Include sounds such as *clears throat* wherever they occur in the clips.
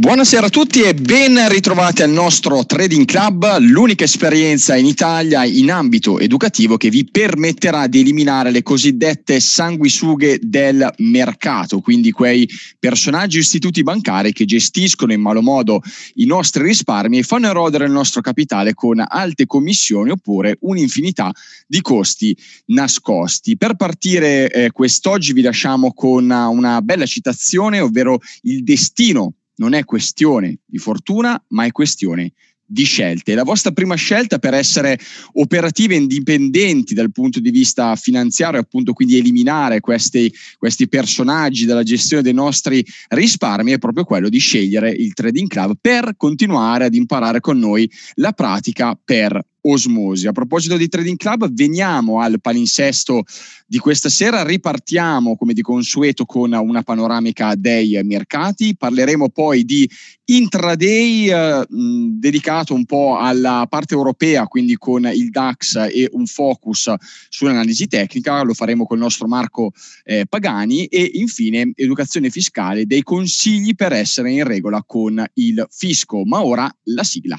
Buonasera a tutti e ben ritrovati al nostro Trading Club, l'unica esperienza in Italia in ambito educativo che vi permetterà di eliminare le cosiddette sanguisughe del mercato, quindi quei personaggi istituti bancari che gestiscono in malo modo i nostri risparmi e fanno erodere il nostro capitale con alte commissioni oppure un'infinità di costi nascosti. Per partire eh, quest'oggi vi lasciamo con una bella citazione, ovvero il destino non è questione di fortuna, ma è questione di scelte. La vostra prima scelta per essere operative indipendenti dal punto di vista finanziario, appunto, quindi eliminare questi, questi personaggi dalla gestione dei nostri risparmi, è proprio quello di scegliere il Trading Club per continuare ad imparare con noi la pratica per osmosi. A proposito di Trading Club, veniamo al palinsesto di questa sera, ripartiamo come di consueto con una panoramica dei mercati, parleremo poi di intraday eh, dedicato un po' alla parte europea, quindi con il DAX e un focus sull'analisi tecnica, lo faremo col nostro Marco eh, Pagani e infine educazione fiscale, dei consigli per essere in regola con il fisco. Ma ora la sigla.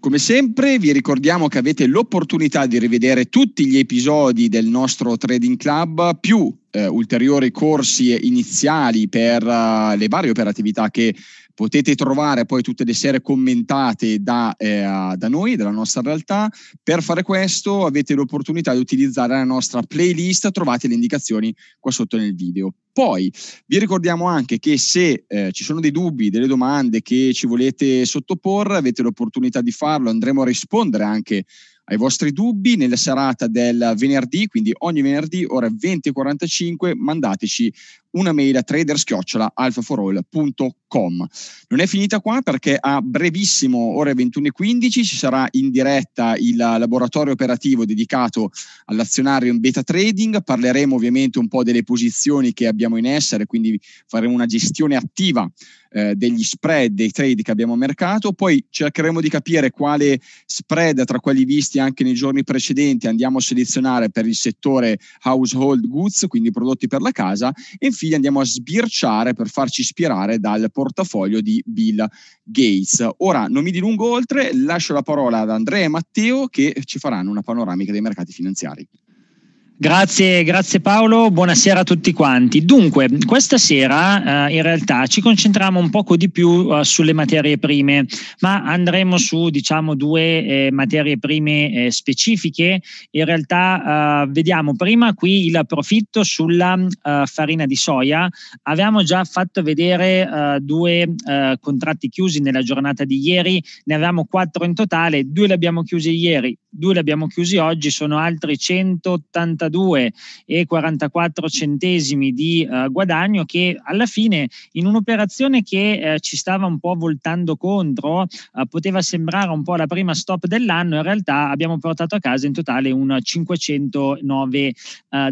Come sempre vi ricordiamo che avete l'opportunità di rivedere tutti gli episodi del nostro Trading Club più eh, ulteriori corsi iniziali per uh, le varie operatività che Potete trovare poi tutte le serie commentate da, eh, da noi, dalla nostra realtà. Per fare questo avete l'opportunità di utilizzare la nostra playlist, trovate le indicazioni qua sotto nel video. Poi vi ricordiamo anche che se eh, ci sono dei dubbi, delle domande che ci volete sottoporre, avete l'opportunità di farlo, andremo a rispondere anche ai vostri dubbi nella serata del venerdì, quindi ogni venerdì ore 20.45 mandateci una mail a traderschiocciolaalphaforall.com. Non è finita qua perché a brevissimo, ore 21.15, ci sarà in diretta il laboratorio operativo dedicato all'azionario in beta trading. Parleremo ovviamente un po' delle posizioni che abbiamo in essere, quindi faremo una gestione attiva eh, degli spread dei trade che abbiamo a mercato. Poi cercheremo di capire quale spread tra quelli visti anche nei giorni precedenti andiamo a selezionare per il settore household goods, quindi prodotti per la casa. E fili andiamo a sbirciare per farci ispirare dal portafoglio di Bill Gates. Ora non mi dilungo oltre, lascio la parola ad Andrea e Matteo che ci faranno una panoramica dei mercati finanziari. Grazie, grazie Paolo, buonasera a tutti quanti. Dunque, questa sera eh, in realtà ci concentriamo un poco di più eh, sulle materie prime, ma andremo su diciamo due eh, materie prime eh, specifiche. In realtà eh, vediamo prima qui il profitto sulla eh, farina di soia. Abbiamo già fatto vedere due contratti chiusi nella giornata di ieri, ne avevamo quattro in totale, due li abbiamo chiusi ieri, due li abbiamo chiusi oggi, sono altri 182,44 centesimi di eh, guadagno che alla fine in un'operazione che eh, ci stava un po' voltando contro eh, poteva sembrare un po' la prima stop dell'anno, in realtà abbiamo portato a casa in totale un 509 eh,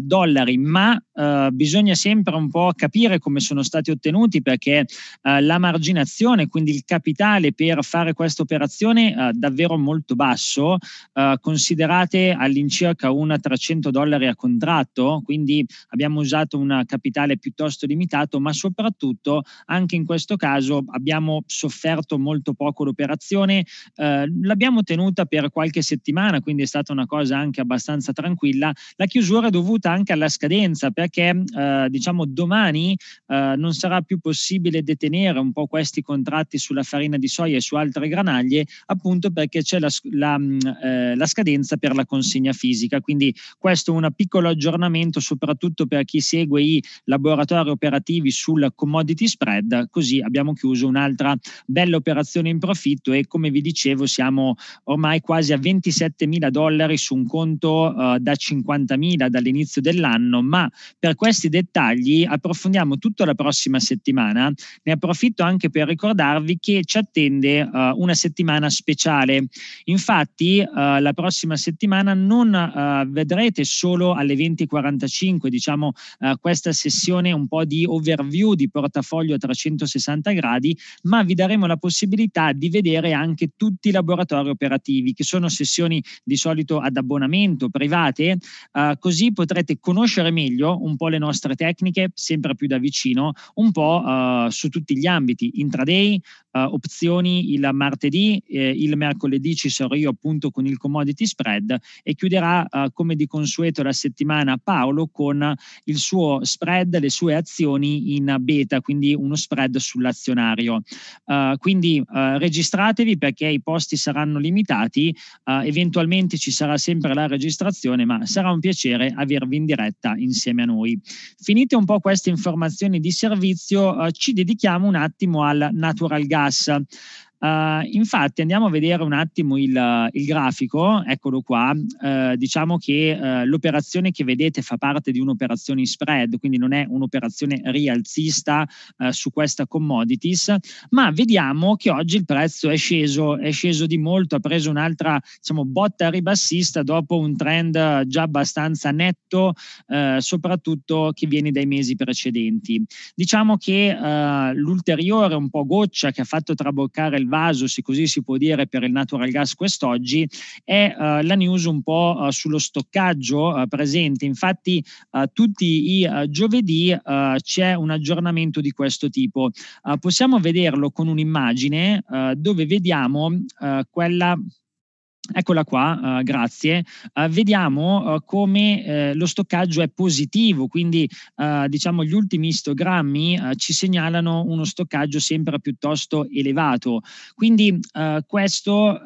dollari, ma eh, bisogna sempre un po' capire come sono stati ottenuti perché eh, la marginazione, quindi il capitale per fare questa operazione davvero molto basso, Uh, eh, considerate all'incirca una 300 dollari a contratto, quindi abbiamo usato un capitale piuttosto limitato, ma soprattutto anche in questo caso abbiamo sofferto molto poco l'operazione, eh, l'abbiamo tenuta per qualche settimana, quindi è stata una cosa anche abbastanza tranquilla. La chiusura è dovuta anche alla scadenza perché eh, diciamo domani eh, non sarà più possibile detenere un po' questi contratti sulla farina di soia e su altre granaglie, appunto perché c'è la, la, mm, eh, la scadenza per la consegna fisica. Quindi questo è un piccolo aggiornamento soprattutto per chi segue i laboratori operativi sul commodity spread, così abbiamo chiuso un'altra bella operazione in profitto e come vi dicevo siamo ormai quasi a 27 mila dollari su un conto uh, da 50 mila dall'inizio dell'anno, ma per questi dettagli approfondiamo tutto la prossima settimana. Ne approfitto anche per ricordarvi che ci attende uh, una settimana speciale. Infatti uh, la la prossima settimana non uh, vedrete solo alle 20.45, diciamo, uh, questa sessione un po' di overview di portafoglio a 360 gradi, ma vi daremo la possibilità di vedere anche tutti i laboratori operativi, che sono sessioni di solito ad abbonamento private, uh, così potrete conoscere meglio un po' le nostre tecniche, sempre più da vicino, un po' su tutti gli ambiti, intraday, opzioni il martedì, eh, il mercoledì ci sarò io appunto con il comodo commodity spread e chiuderà eh, come di consueto la settimana Paolo con il suo spread, le sue azioni in beta, quindi uno spread sull'azionario. Uh, quindi uh, registratevi perché i posti saranno limitati, uh, eventualmente ci sarà sempre la registrazione, ma sarà un piacere avervi in diretta insieme a noi. Finite un po' queste informazioni di servizio, ci dedichiamo un attimo al natural gas. Uh, infatti andiamo a vedere un attimo il, il grafico, eccolo qua, uh, diciamo che uh, l'operazione che vedete fa parte di un'operazione in spread, quindi non è un'operazione rialzista su questa commodities, ma vediamo che oggi il prezzo è sceso, è sceso di molto, ha preso un'altra diciamo, botta ribassista dopo un trend già abbastanza netto, soprattutto che viene dai mesi precedenti. Diciamo che l'ulteriore un po' goccia che ha fatto traboccare il vaso, se così si può dire, per il natural gas quest'oggi è uh, la news un po' uh, sullo stoccaggio uh, presente. Infatti tutti i giovedì c'è un aggiornamento di questo tipo. possiamo vederlo con un'immagine dove vediamo quella Eccola qua, uh, grazie. Uh, vediamo uh, come lo stoccaggio è positivo, quindi diciamo gli ultimi istogrammi ci segnalano uno stoccaggio sempre piuttosto elevato. Quindi questo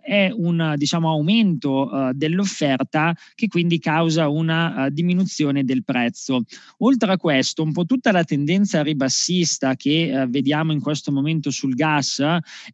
è un diciamo, aumento dell'offerta che quindi causa una diminuzione del prezzo. Oltre a questo, un po' tutta la tendenza ribassista che vediamo in questo momento sul gas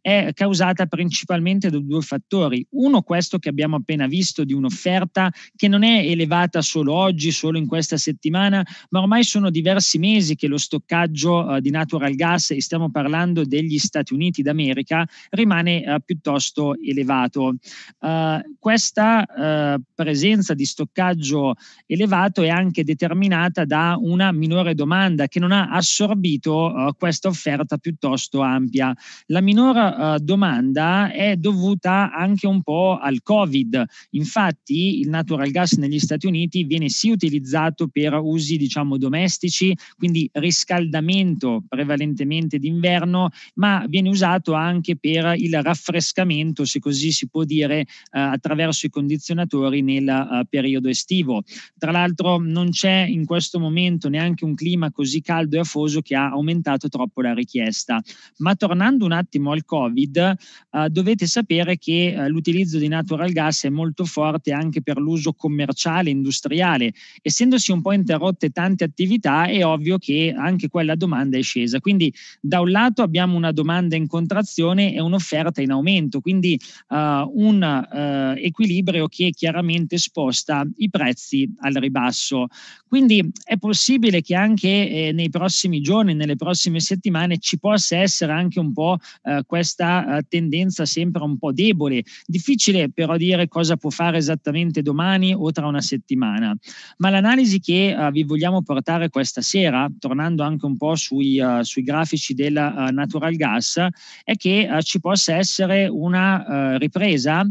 è causata principalmente da due fattori. Uno uno, questo che abbiamo appena visto di un'offerta che non è elevata solo oggi, solo in questa settimana, ma ormai sono diversi mesi che lo stoccaggio eh, di natural gas, e stiamo parlando degli Stati Uniti d'America, rimane eh, piuttosto elevato. Eh, questa eh, presenza di stoccaggio elevato è anche determinata da una minore domanda che non ha assorbito eh, questa offerta piuttosto ampia. La minore eh, domanda è dovuta anche un po' al Covid. Infatti il natural gas negli Stati Uniti viene sì utilizzato per usi diciamo domestici, quindi riscaldamento prevalentemente d'inverno, ma viene usato anche per il raffrescamento, se così si può dire, eh, attraverso i condizionatori nel eh, periodo estivo. Tra l'altro non c'è in questo momento neanche un clima così caldo e afoso che ha aumentato troppo la richiesta. Ma tornando un attimo al Covid, eh, dovete sapere che eh, l'utilizzo l'utilizzo di natural gas è molto forte anche per l'uso commerciale, industriale. Essendosi un po' interrotte tante attività, è ovvio che anche quella domanda è scesa. Quindi da un lato abbiamo una domanda in contrazione e un'offerta in aumento, quindi uh, un uh, equilibrio che chiaramente sposta i prezzi al ribasso. Quindi è possibile che anche eh, nei prossimi giorni, nelle prossime settimane ci possa essere anche un po' eh, questa eh, tendenza sempre un po' debole, di difficile però dire cosa può fare esattamente domani o tra una settimana, ma l'analisi che uh, vi vogliamo portare questa sera, tornando anche un po' sui, uh, sui grafici della uh, natural gas, è che ci possa essere una ripresa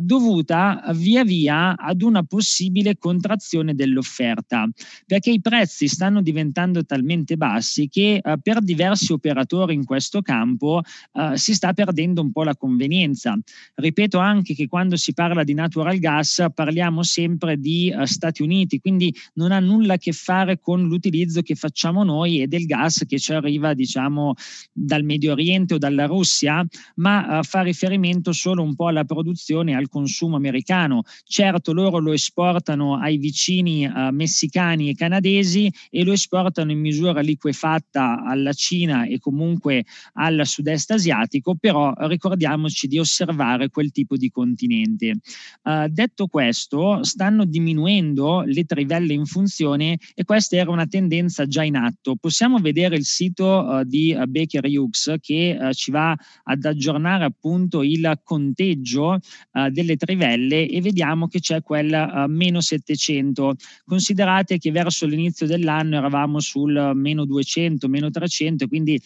dovuta via via ad una possibile contrazione dell'offerta, perché i prezzi stanno diventando talmente bassi che per diversi operatori in questo campo si sta perdendo un po' la convenienza. Ripeto anche che quando si parla di natural gas parliamo sempre di uh, Stati Uniti, quindi non ha nulla a che fare con l'utilizzo che facciamo noi e del gas che ci arriva, diciamo, dal Medio Oriente o dalla Russia, ma uh, fa riferimento solo un po' alla produzione e al consumo americano. Certo, loro lo esportano ai vicini uh, messicani e canadesi e lo esportano in misura liquefatta alla Cina e comunque al sud-est asiatico, però ricordiamoci di osservare quel tipo di continente. Uh, detto questo, stanno diminuendo le trivelle in funzione e questa era una tendenza già in atto. Possiamo vedere il sito uh, di uh, Baker Hughes che ci va ad aggiornare appunto il conteggio delle trivelle e vediamo che c'è quel meno 700. Considerate che verso l'inizio dell'anno eravamo sul meno 200, meno 300, quindi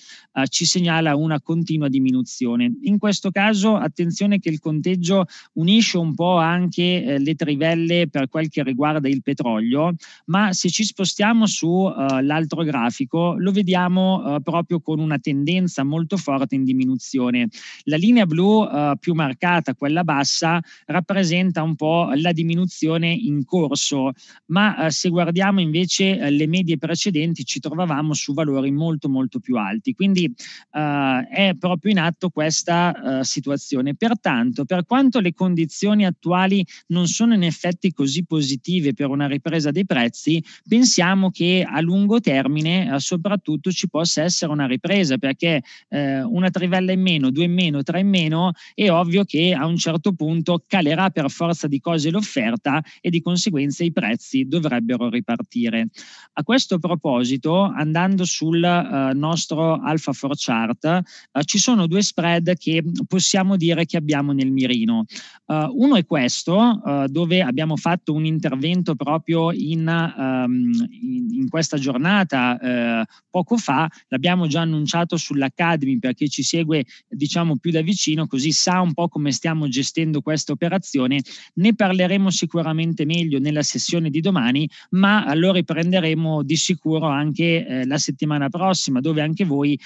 ci segnala una continua diminuzione. In questo caso attenzione che il conteggio pareggio unisce un po' anche eh, le trivelle per quel che riguarda il petrolio, ma se ci spostiamo sull'altro eh, grafico lo vediamo eh, proprio con una tendenza molto forte in diminuzione. La linea blu eh, più marcata, quella bassa, rappresenta un po' la diminuzione in corso, ma eh, se guardiamo invece le medie precedenti ci trovavamo su valori molto molto più alti. Quindi è proprio in atto questa situazione. Pertanto, per quanto le condizioni attuali non sono in effetti così positive per una ripresa dei prezzi, pensiamo che a lungo termine eh, soprattutto ci possa essere una ripresa perché eh, una trivella in meno, due in meno, tre in meno, è ovvio che a un certo punto calerà per forza di cose l'offerta e di conseguenza i prezzi dovrebbero ripartire. A questo proposito, andando sul eh, nostro Alpha 4 Chart, eh, ci sono due spread che possiamo dire che abbiamo nel mirino. Torino. Uh, uno è questo, uh, dove abbiamo fatto un intervento proprio in, um, in, in questa giornata uh, poco fa, l'abbiamo già annunciato sull'Academy per chi ci segue diciamo più da vicino, così sa un po' come stiamo gestendo questa operazione. Ne parleremo sicuramente meglio nella sessione di domani, ma lo riprenderemo di sicuro anche eh, la settimana prossima, dove anche voi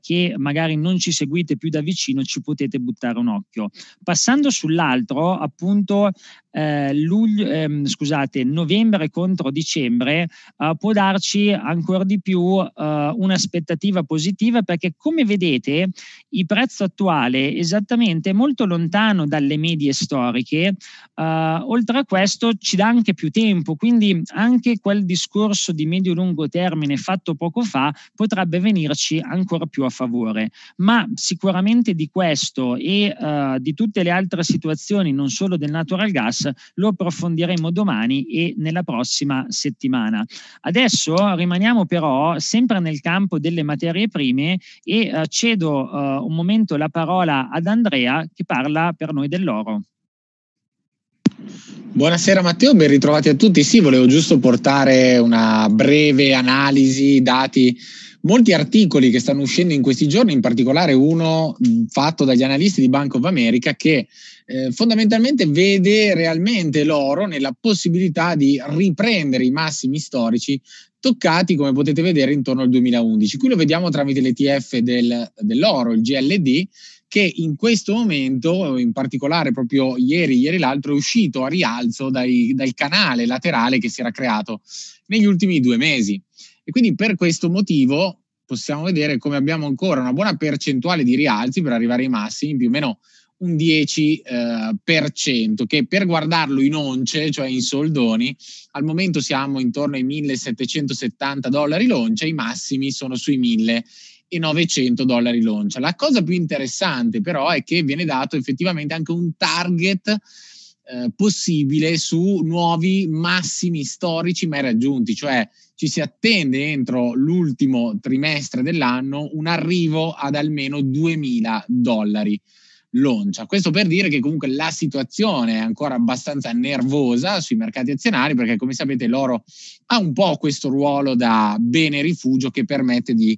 che magari non ci seguite più da vicino ci potete buttare un occhio. Passando Passando sull'altro, appunto, eh, luglio, ehm, scusate, novembre contro dicembre eh, può darci ancora di più eh, un'aspettativa positiva perché come vedete il prezzo attuale è esattamente molto lontano dalle medie storiche, eh, oltre a questo ci dà anche più tempo, quindi anche quel discorso di medio-lungo termine fatto poco fa potrebbe venirci ancora più a favore, ma sicuramente di questo e eh, di tutte le altre altra situazione non solo del natural gas lo approfondiremo domani e nella prossima settimana. Adesso rimaniamo però sempre nel campo delle materie prime e eh, cedo eh, un momento la parola ad Andrea che parla per noi dell'oro. Buonasera Matteo, ben ritrovati a tutti. Sì, volevo giusto portare una breve analisi, dati molti articoli che stanno uscendo in questi giorni, in particolare uno fatto dagli analisti di Bank of America che eh, fondamentalmente vede realmente l'oro nella possibilità di riprendere i massimi storici toccati, come potete vedere, intorno al 2011. Qui lo vediamo tramite l'ETF del, dell'oro, il GLD, che in questo momento, in particolare proprio ieri, ieri l'altro, è uscito a rialzo dai, dal canale laterale che si era creato negli ultimi due mesi. E quindi per questo motivo possiamo vedere come abbiamo ancora una buona percentuale di rialzi per arrivare ai massimi, più o meno un 10%, eh, per cento, che per guardarlo in once, cioè in soldoni, al momento siamo intorno ai 1770 dollari l'oncia, i massimi sono sui 1900 dollari l'oncia. La cosa più interessante però è che viene dato effettivamente anche un target eh, possibile su nuovi massimi storici mai raggiunti, cioè ci si attende entro l'ultimo trimestre dell'anno un arrivo ad almeno 2.000 dollari l'oncia. Questo per dire che comunque la situazione è ancora abbastanza nervosa sui mercati azionari perché come sapete l'oro ha un po' questo ruolo da bene rifugio che permette di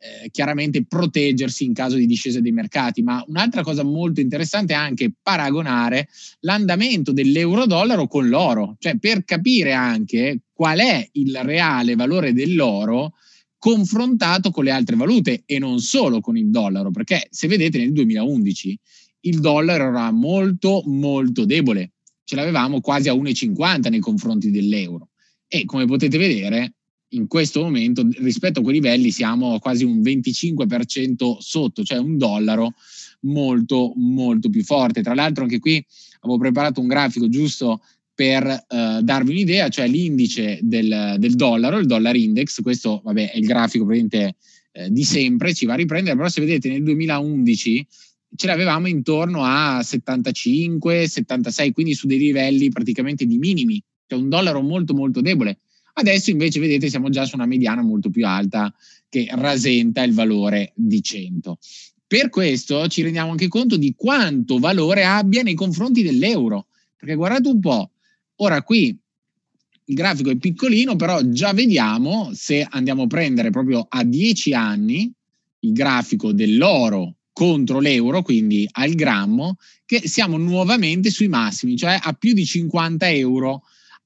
eh, chiaramente proteggersi in caso di discesa dei mercati. Ma un'altra cosa molto interessante è anche paragonare l'andamento dell'euro-dollaro con l'oro, cioè per capire anche qual è il reale valore dell'oro confrontato con le altre valute e non solo con il dollaro, perché se vedete nel 2011 il dollaro era molto molto debole, ce l'avevamo quasi a 1,50 nei confronti dell'euro e come potete vedere in questo momento rispetto a quei livelli siamo quasi un 25% sotto, cioè un dollaro molto molto più forte. Tra l'altro anche qui avevo preparato un grafico giusto per eh, darvi un'idea, cioè l'indice del, del, dollaro, il dollar index, questo vabbè, è il grafico praticamente eh, di sempre, ci va a riprendere, però se vedete nel 2011 ce l'avevamo intorno a 75, 76, quindi su dei livelli praticamente di minimi, cioè un dollaro molto molto debole Adesso invece vedete siamo già su una mediana molto più alta che rasenta il valore di 100. Per questo ci rendiamo anche conto di quanto valore abbia nei confronti dell'euro. Perché guardate un po', ora qui il grafico è piccolino, però già vediamo se andiamo a prendere proprio a 10 anni il grafico dell'oro contro l'euro, quindi al grammo, che siamo nuovamente sui massimi, cioè a più di 50 euro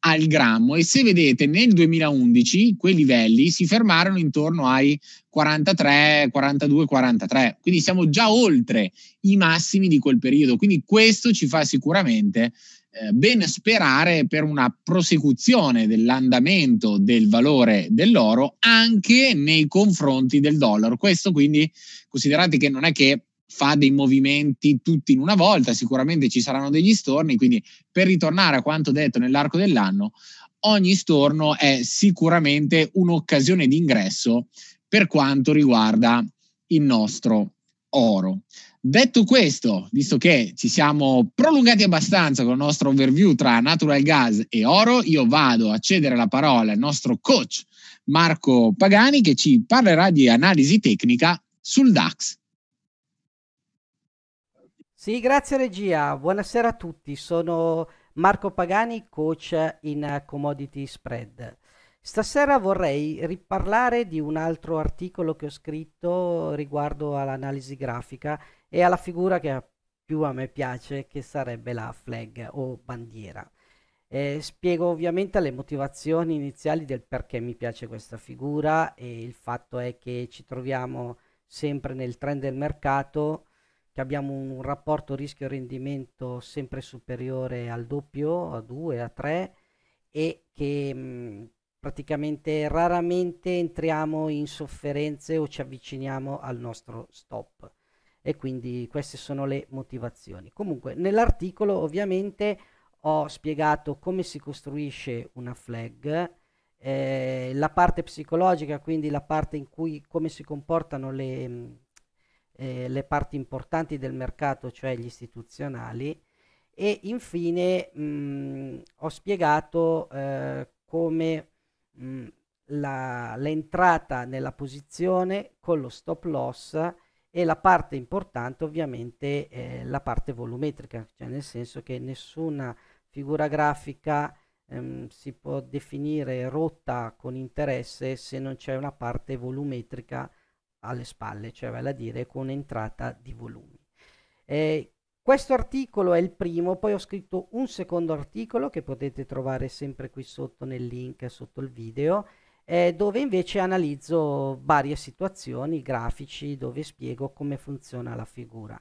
al grammo e se vedete nel 2011 quei livelli si fermarono intorno ai 43, 42, 43, quindi siamo già oltre i massimi di quel periodo, quindi questo ci fa sicuramente eh, ben sperare per una prosecuzione dell'andamento del valore dell'oro anche nei confronti del dollaro. Questo quindi considerate che non è che fa dei movimenti tutti in una volta, sicuramente ci saranno degli storni, quindi per ritornare a quanto detto nell'arco dell'anno, ogni storno è sicuramente un'occasione di ingresso per quanto riguarda il nostro oro. Detto questo, visto che ci siamo prolungati abbastanza con il nostro overview tra natural gas e oro, io vado a cedere la parola al nostro coach Marco Pagani che ci parlerà di analisi tecnica sul DAX. Sì, grazie regia. Buonasera a tutti. Sono Marco Pagani, coach in Commodity Spread. Stasera vorrei riparlare di un altro articolo che ho scritto riguardo all'analisi grafica e alla figura che più a me piace, che sarebbe la flag o bandiera. Eh, spiego ovviamente le motivazioni iniziali del perché mi piace questa figura e il fatto è che ci troviamo sempre nel trend del mercato che abbiamo un rapporto rischio-rendimento sempre superiore al doppio, a 2, a 3 e che mh, mm, praticamente raramente entriamo in sofferenze o ci avviciniamo al nostro stop e quindi queste sono le motivazioni. Comunque nell'articolo ovviamente ho spiegato come si costruisce una flag, eh, la parte psicologica, quindi la parte in cui come si comportano le, mm, eh, le parti importanti del mercato, cioè gli istituzionali, e infine mh, mm, ho spiegato eh, come mh, mm, la, l'entrata nella posizione con lo stop loss e la parte importante ovviamente eh, la parte volumetrica, cioè nel senso che nessuna figura grafica ehm, si può definire rotta con interesse se non c'è una parte volumetrica alle spalle, cioè vale a dire con entrata di volumi. Eh, questo articolo è il primo, poi ho scritto un secondo articolo che potete trovare sempre qui sotto nel link sotto il video, eh, dove invece analizzo varie situazioni, grafici, dove spiego come funziona la figura.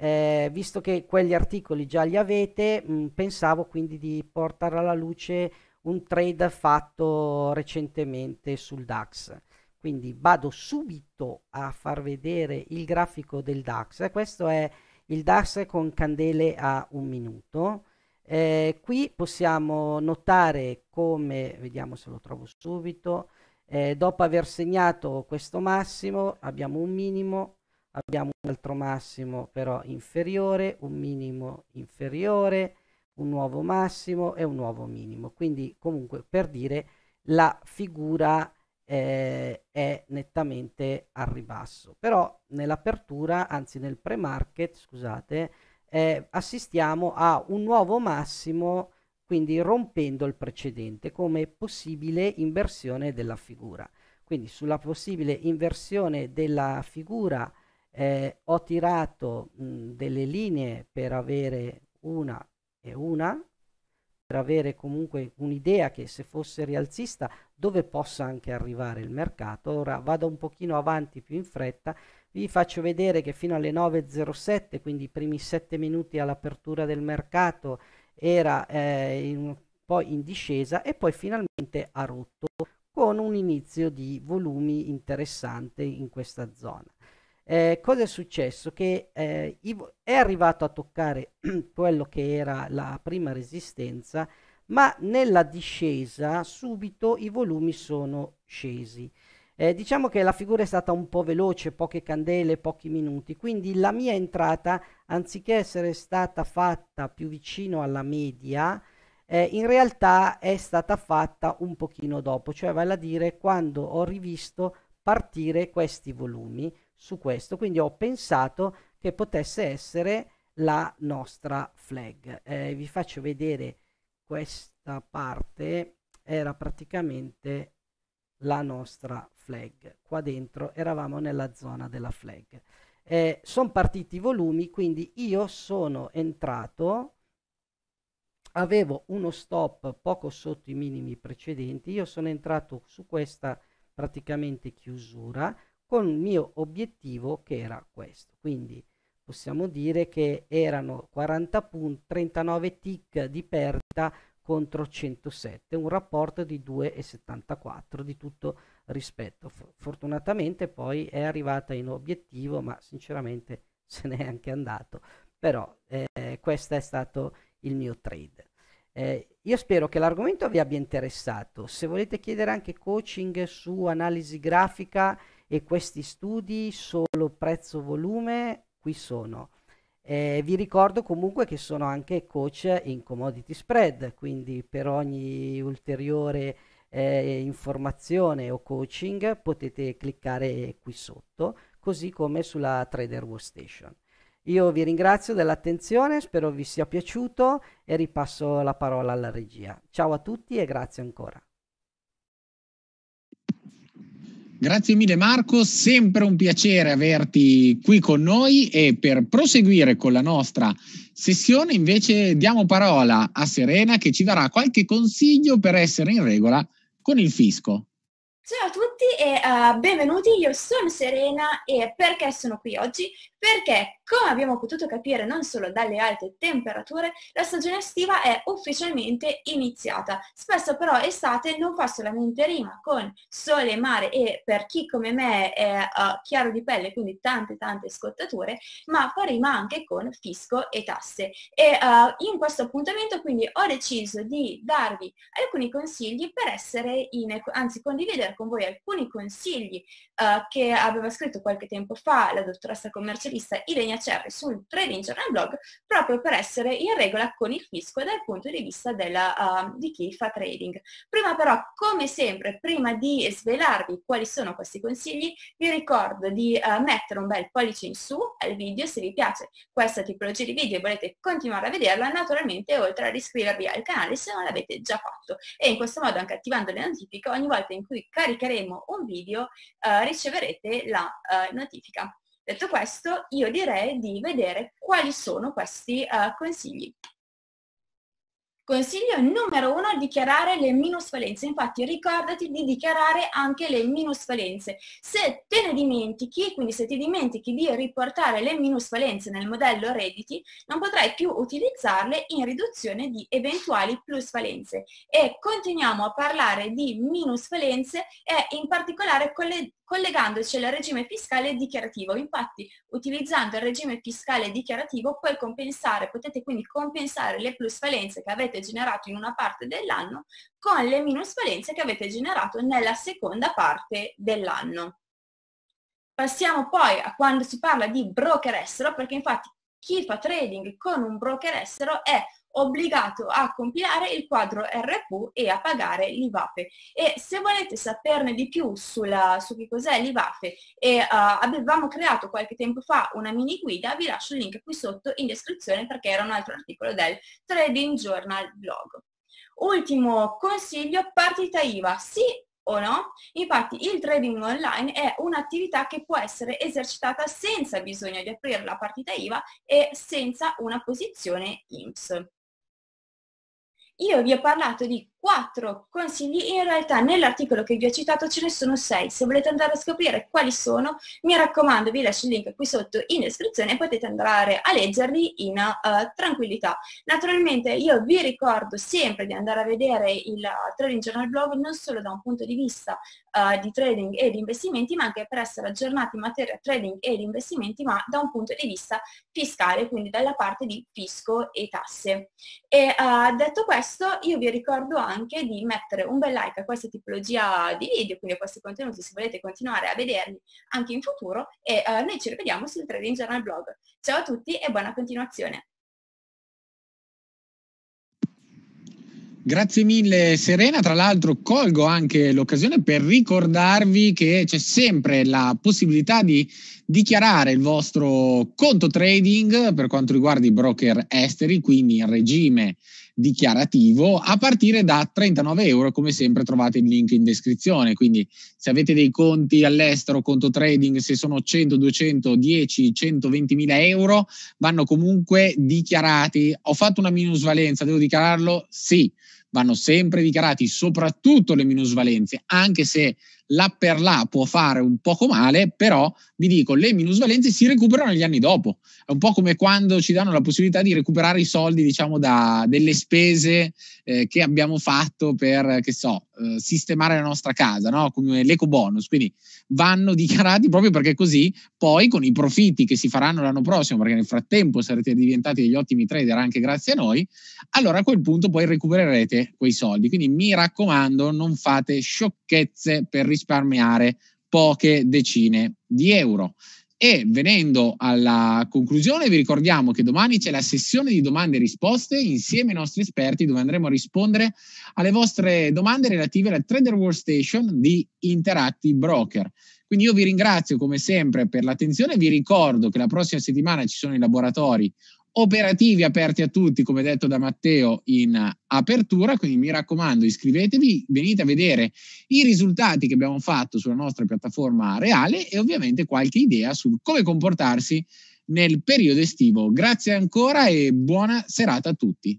Eh, visto che quegli articoli già li avete, mh, mm, pensavo quindi di portare alla luce un trade fatto recentemente sul DAX. Quindi vado subito a far vedere il grafico del DAX. Eh, questo è il DAX con candele a un minuto. Eh, qui possiamo notare come, vediamo se lo trovo subito, eh, dopo aver segnato questo massimo abbiamo un minimo, abbiamo un altro massimo però inferiore, un minimo inferiore, un nuovo massimo e un nuovo minimo. Quindi comunque per dire la figura eh, è nettamente al ribasso. Però nell'apertura, anzi nel pre-market, scusate, eh, assistiamo a un nuovo massimo, quindi rompendo il precedente, come possibile inversione della figura. Quindi sulla possibile inversione della figura eh, ho tirato mh, delle linee per avere una e una, per avere comunque un'idea che se fosse rialzista dove possa anche arrivare il mercato. Ora vado un pochino avanti più in fretta, vi faccio vedere che fino alle 9.07, quindi i primi 7 minuti all'apertura del mercato, era eh, in, poi in discesa e poi finalmente ha rotto con un inizio di volumi interessante in questa zona. Eh, cosa è successo? Che eh, è arrivato a toccare *clears throat* quello che era la prima resistenza, ma nella discesa subito i volumi sono scesi. Eh, diciamo che la figura è stata un po' veloce, poche candele, pochi minuti, quindi la mia entrata, anziché essere stata fatta più vicino alla media, eh, in realtà è stata fatta un pochino dopo, cioè vale a dire quando ho rivisto partire questi volumi, su questo, quindi ho pensato che potesse essere la nostra flag. Eh, vi faccio vedere questa parte, era praticamente la nostra flag. Qua dentro eravamo nella zona della flag. Eh, sono partiti i volumi, quindi io sono entrato, avevo uno stop poco sotto i minimi precedenti, io sono entrato su questa praticamente chiusura, con il mio obiettivo che era questo. Quindi possiamo dire che erano 40 punti, 39 tick di perdita contro 107, un rapporto di 2,74 di tutto rispetto. F fortunatamente poi è arrivata in obiettivo, ma sinceramente *laughs* se n'è anche andato. Però eh, questo è stato il mio trade. Eh, io spero che l'argomento vi abbia interessato. Se volete chiedere anche coaching su analisi grafica, e questi studi solo prezzo volume qui sono. Eh, vi ricordo comunque che sono anche coach in commodity spread, quindi per ogni ulteriore eh, informazione o coaching potete cliccare qui sotto, così come sulla Trader Workstation. Io vi ringrazio dell'attenzione, spero vi sia piaciuto e ripasso la parola alla regia. Ciao a tutti e grazie ancora. Grazie mille Marco, sempre un piacere averti qui con noi e per proseguire con la nostra sessione invece diamo parola a Serena che ci darà qualche consiglio per essere in regola con il fisco. Ciao a tutti e uh, benvenuti, io sono Serena e perché sono qui oggi? perché, come abbiamo potuto capire non solo dalle alte temperature, la stagione estiva è ufficialmente iniziata. Spesso però estate non fa solamente rima con sole, mare e per chi come me è uh, chiaro di pelle, quindi tante tante scottature, ma fa rima anche con fisco e tasse. E uh, in questo appuntamento quindi ho deciso di darvi alcuni consigli per essere in, anzi condividere con voi alcuni consigli uh, che aveva scritto qualche tempo fa la dottoressa commercialista Ilenia Cerri sul Trading Journal blog proprio per essere in regola con il fisco dal punto di vista della, uh, di chi fa trading. Prima però, come sempre, prima di svelarvi quali sono questi consigli, vi ricordo di uh, mettere un bel pollice in su al video se vi piace questa tipologia di video e volete continuare a vederla, naturalmente oltre ad iscrivervi al canale se non l'avete già fatto. E in questo modo, anche attivando le notifiche, ogni volta in cui caricheremo un video, uh, riceverete la uh, notifica. Detto questo, io direi di vedere quali sono questi uh, consigli. Consiglio numero uno, dichiarare le minusvalenze. Infatti ricordati di dichiarare anche le minusvalenze. Se te ne dimentichi, quindi se ti dimentichi di riportare le minusvalenze nel modello redditi, non potrai più utilizzarle in riduzione di eventuali plusvalenze. E continuiamo a parlare di minusvalenze e in particolare con le, collegandoci al regime fiscale dichiarativo. Infatti, utilizzando il regime fiscale dichiarativo, puoi compensare, potete quindi compensare le plusvalenze che avete generato in una parte dell'anno con le minusvalenze che avete generato nella seconda parte dell'anno. Passiamo poi a quando si parla di broker estero, perché infatti chi fa trading con un broker estero è obbligato a compilare il quadro RPU e a pagare l'IVAFE. E se volete saperne di più sulla, su che cos'è l'IVAFE e uh, avevamo creato qualche tempo fa una mini guida, vi lascio il link qui sotto in descrizione perché era un altro articolo del Trading Journal blog. Ultimo consiglio, partita IVA. Sì, o no? Infatti il trading online è un'attività che può essere esercitata senza bisogno di aprire la partita IVA e senza una posizione IMSS. Io vi ho parlato di quattro consigli, in realtà nell'articolo che vi ho citato ce ne sono sei, se volete andare a scoprire quali sono, mi raccomando vi lascio il link qui sotto in descrizione e potete andare a leggerli in uh, tranquillità. Naturalmente io vi ricordo sempre di andare a vedere il eh, Trading Journal Blog non solo da un punto di vista uh, di trading e di investimenti, ma anche per essere aggiornati in materia trading e di investimenti, ma da un punto di vista fiscale, quindi dalla parte di fisco e tasse. E detto questo, io vi ricordo anche anche di mettere un bel like a questa tipologia di video, quindi a questi contenuti se volete continuare a vederli anche in futuro e uh, noi ci rivediamo sul Trading Journal Blog. Ciao a tutti e buona continuazione! Grazie mille Serena, tra l'altro colgo anche l'occasione per ricordarvi che c'è sempre la possibilità di dichiarare il vostro conto trading per quanto riguarda i broker esteri, quindi in regime dichiarativo a partire da 39 euro. Come sempre trovate il link in descrizione. Quindi se avete dei conti all'estero, conto trading, se sono 100, 200, 10, 120 mila euro, vanno comunque dichiarati. Ho fatto una minusvalenza, devo dichiararlo? Sì, vanno sempre dichiarati, soprattutto le minusvalenze, anche se là per là può fare un poco male, però vi dico, le minusvalenze si recuperano negli anni dopo. È un po' come quando ci danno la possibilità di recuperare i soldi, diciamo, da delle spese eh, che abbiamo fatto per, che so, eh, sistemare la nostra casa, no? Come l'eco bonus. Quindi vanno *laughs* dichiarati proprio perché così poi con i profitti che si faranno l'anno prossimo, perché nel frattempo sarete diventati degli ottimi trader anche grazie a noi, allora a quel punto poi recupererete quei soldi. Quindi mi raccomando, non fate sciocchezze per rispondere risparmiare poche decine di euro. E venendo alla conclusione, vi ricordiamo che domani c'è la sessione di domande e risposte insieme ai nostri esperti, dove andremo a rispondere alle vostre domande relative alla Trader Workstation di Interactive Broker. Quindi io vi ringrazio come sempre per l'attenzione, vi ricordo che la prossima settimana ci sono i laboratori operativi aperti a tutti, come detto da Matteo in apertura, quindi mi raccomando iscrivetevi, venite a vedere i risultati che abbiamo fatto sulla nostra piattaforma reale e ovviamente qualche idea su come comportarsi nel periodo estivo. Grazie ancora e buona serata a tutti.